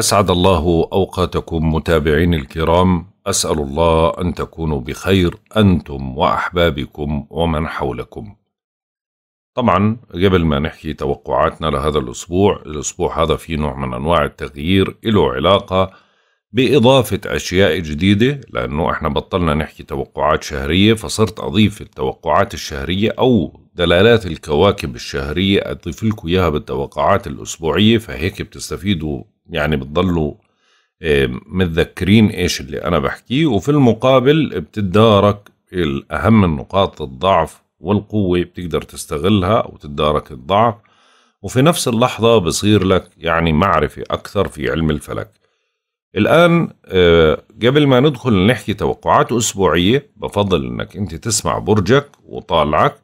أسعد الله أوقاتكم متابعين الكرام أسأل الله أن تكونوا بخير أنتم وأحبابكم ومن حولكم طبعا قبل ما نحكي توقعاتنا لهذا الأسبوع الأسبوع هذا فيه نوع من أنواع التغيير له علاقة بإضافة أشياء جديدة لأنه إحنا بطلنا نحكي توقعات شهرية فصرت أضيف التوقعات الشهرية أو دلالات الكواكب الشهرية أضيف لكم إياها بالتوقعات الأسبوعية فهيك بتستفيدوا يعني بتضلوا آه، متذكرين ايش اللي انا بحكيه وفي المقابل بتدارك الاهم النقاط الضعف والقوه بتقدر تستغلها وتتدارك الضعف وفي نفس اللحظه بصير لك يعني معرفه اكثر في علم الفلك الآن آه، قبل ما ندخل نحكي توقعات أسبوعية بفضل أنك أنت تسمع برجك وطالعك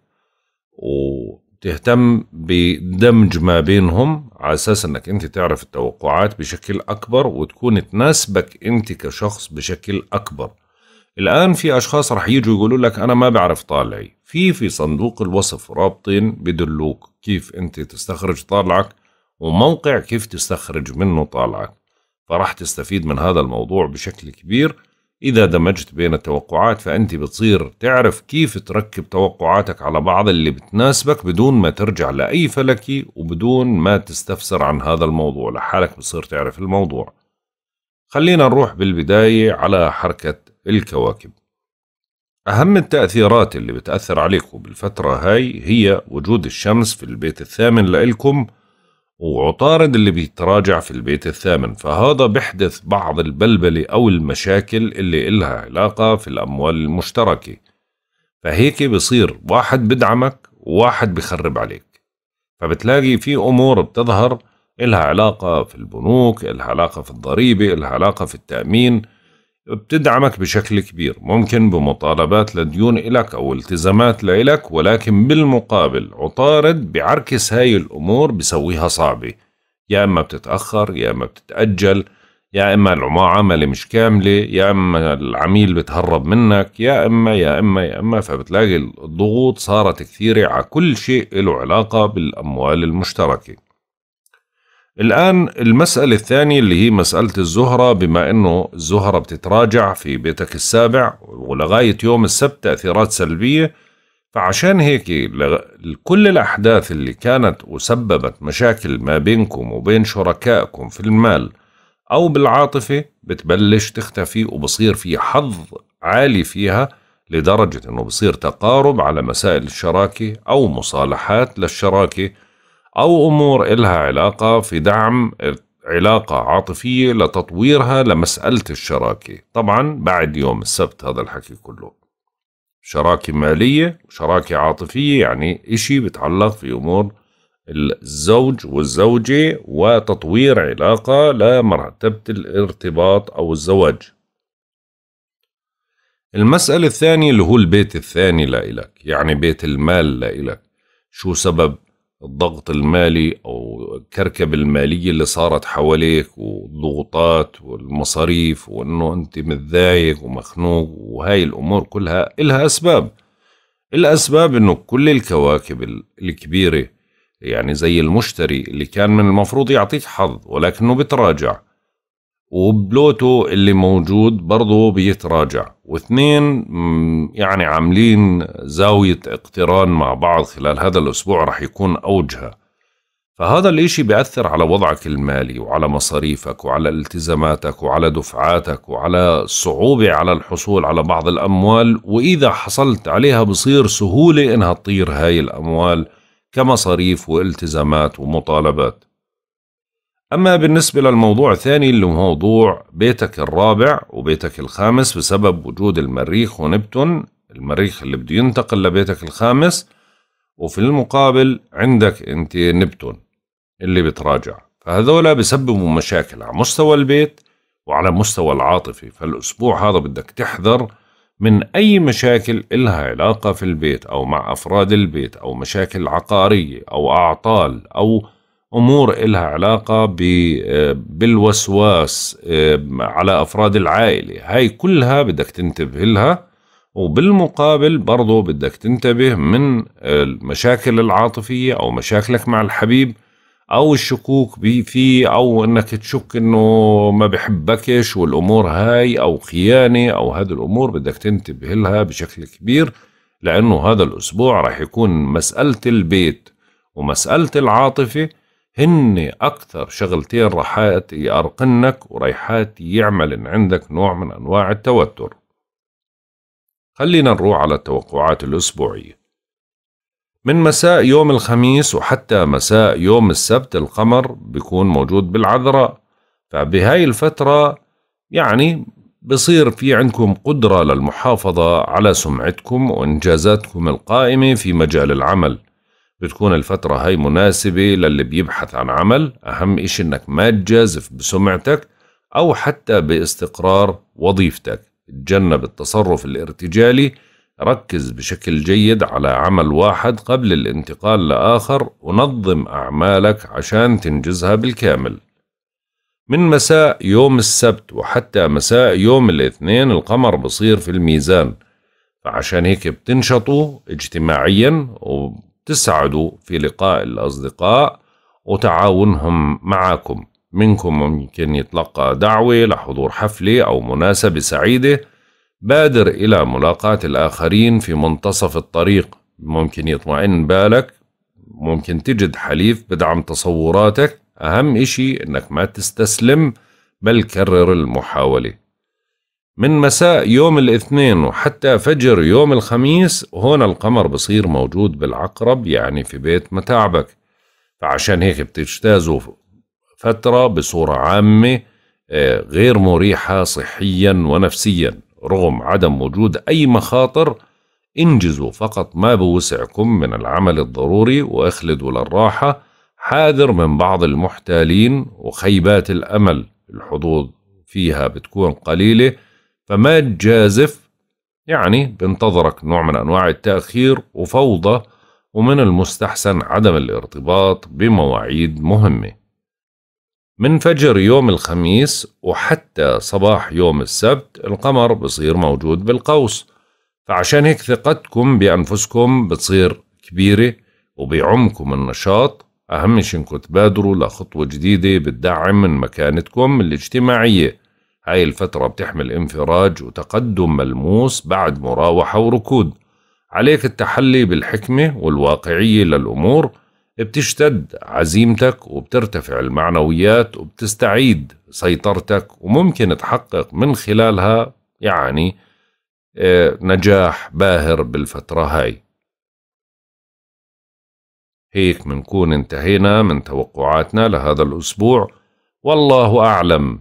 و تهتم بدمج ما بينهم على اساس انك انت تعرف التوقعات بشكل اكبر وتكون تناسبك انت كشخص بشكل اكبر الان في اشخاص رح يجوا يقولوا لك انا ما بعرف طالعي في في صندوق الوصف رابطين بدلوك كيف انت تستخرج طالعك وموقع كيف تستخرج منه طالعك فرح تستفيد من هذا الموضوع بشكل كبير إذا دمجت بين التوقعات فأنت بتصير تعرف كيف تركب توقعاتك على بعض اللي بتناسبك بدون ما ترجع لأي فلكي وبدون ما تستفسر عن هذا الموضوع لحالك بتصير تعرف الموضوع خلينا نروح بالبداية على حركة الكواكب أهم التأثيرات اللي بتأثر عليكم بالفترة هاي هي وجود الشمس في البيت الثامن لإلكم وعطارد اللي بيتراجع في البيت الثامن فهذا بيحدث بعض البلبلة أو المشاكل اللي إلها علاقة في الأموال المشتركة فهيك بصير واحد بدعمك وواحد بخرب عليك فبتلاقي في أمور بتظهر إلها علاقة في البنوك إلها علاقة في الضريبة إلها علاقة في التأمين بتدعمك بشكل كبير ممكن بمطالبات لديون إلك أو التزامات لإلك ولكن بالمقابل عطارد بعركس هاي الأمور بسويها صعبة يا إما بتتأخر يا إما بتتأجل يا إما المعاملة مش كاملة يا إما العميل بتهرب منك يا إما يا إما يا إما فبتلاقي الضغوط صارت كثيرة على كل شيء له علاقة بالأموال المشتركة الآن المسألة الثانية اللي هي مسألة الزهرة بما أنه الزهرة بتتراجع في بيتك السابع ولغاية يوم السبت تأثيرات سلبية فعشان هيك كل الأحداث اللي كانت وسببت مشاكل ما بينكم وبين شركائكم في المال أو بالعاطفة بتبلش تختفي وبصير في حظ عالي فيها لدرجة أنه بصير تقارب على مسائل الشراكة أو مصالحات للشراكة أو أمور إلها علاقة في دعم علاقة عاطفية لتطويرها لمسألة الشراكة طبعا بعد يوم السبت هذا الحكي كله شراكة مالية وشراكة عاطفية يعني إشي بتعلق في أمور الزوج والزوجة وتطوير علاقة لمرتبة الارتباط أو الزواج المسألة الثانية اللي هو البيت الثاني لإلك يعني بيت المال لإلك شو سبب الضغط المالي او الكركبه الماليه اللي صارت حواليك والضغوطات والمصاريف وانه انت متضايق ومخنوق وهاي الامور كلها إلها اسباب الاسباب انه كل الكواكب الكبيره يعني زي المشتري اللي كان من المفروض يعطيك حظ ولكنه بتراجع وبلوتو اللي موجود برضه بيتراجع واثنين يعني عاملين زاوية اقتران مع بعض خلال هذا الأسبوع رح يكون أوجها فهذا الإشي بيأثر على وضعك المالي وعلى مصاريفك وعلى التزاماتك وعلى دفعاتك وعلى الصعوبة على الحصول على بعض الأموال وإذا حصلت عليها بصير سهولة إنها تطير هاي الأموال كمصاريف والتزامات ومطالبات أما بالنسبة للموضوع الثاني اللي موضوع بيتك الرابع وبيتك الخامس بسبب وجود المريخ ونبتون المريخ اللي بده ينتقل لبيتك الخامس وفي المقابل عندك أنت نبتون اللي بتراجع فهذولا بسببوا مشاكل على مستوى البيت وعلى مستوى العاطفي فالأسبوع هذا بدك تحذر من أي مشاكل إلها علاقة في البيت أو مع أفراد البيت أو مشاكل عقارية أو أعطال أو امور إلها علاقه آه، بالوسواس آه، على افراد العائله هاي كلها بدك تنتبه لها وبالمقابل برضه بدك تنتبه من آه، المشاكل العاطفيه او مشاكلك مع الحبيب او الشكوك فيه او انك تشك انه ما بحبكش والامور هاي او خيانه او هذه الامور بدك تنتبه لها بشكل كبير لانه هذا الاسبوع راح يكون مساله البيت ومساله العاطفه هن أكثر شغلتين رحات يأرقنك وريحات يعمل عندك نوع من أنواع التوتر خلينا نروح على التوقعات الأسبوعية من مساء يوم الخميس وحتى مساء يوم السبت القمر بيكون موجود بالعذراء فبهاي الفترة يعني بصير في عندكم قدرة للمحافظة على سمعتكم وإنجازاتكم القائمة في مجال العمل بتكون الفترة هاي مناسبة للي بيبحث عن عمل أهم إشي إنك ما تجازف بسمعتك أو حتى باستقرار وظيفتك تجنب التصرف الارتجالي ركز بشكل جيد على عمل واحد قبل الانتقال لآخر ونظم أعمالك عشان تنجزها بالكامل من مساء يوم السبت وحتى مساء يوم الاثنين القمر بصير في الميزان فعشان هيك بتنشطوا اجتماعيا تسعدوا في لقاء الأصدقاء وتعاونهم معكم منكم ممكن يتلقى دعوة لحضور حفلة أو مناسبة سعيدة بادر إلى ملاقاة الآخرين في منتصف الطريق ممكن يطمئن بالك ممكن تجد حليف بدعم تصوراتك أهم إشي أنك ما تستسلم بل كرر المحاولة من مساء يوم الاثنين وحتى فجر يوم الخميس هون القمر بصير موجود بالعقرب يعني في بيت متاعبك فعشان هيك بتجتازوا فترة بصورة عامة آه، غير مريحة صحيا ونفسيا رغم عدم وجود أي مخاطر انجزوا فقط ما بوسعكم من العمل الضروري واخلدوا للراحة حاذر من بعض المحتالين وخيبات الأمل الحظوظ فيها بتكون قليلة فما جازف يعني بنتظرك نوع من أنواع التأخير وفوضى ومن المستحسن عدم الارتباط بمواعيد مهمة من فجر يوم الخميس وحتى صباح يوم السبت القمر بصير موجود بالقوس فعشان هيك ثقتكم بأنفسكم بتصير كبيرة وبيعمكم النشاط أهم شي إنكم تبادروا لخطوة جديدة بتدعم من مكانتكم الاجتماعية هاي الفترة بتحمل انفراج وتقدم ملموس بعد مراوحة وركود عليك التحلي بالحكمة والواقعية للأمور بتشتد عزيمتك وبترتفع المعنويات وبتستعيد سيطرتك وممكن تحقق من خلالها يعني آه، نجاح باهر بالفترة هاي هيك منكون انتهينا من توقعاتنا لهذا الأسبوع والله أعلم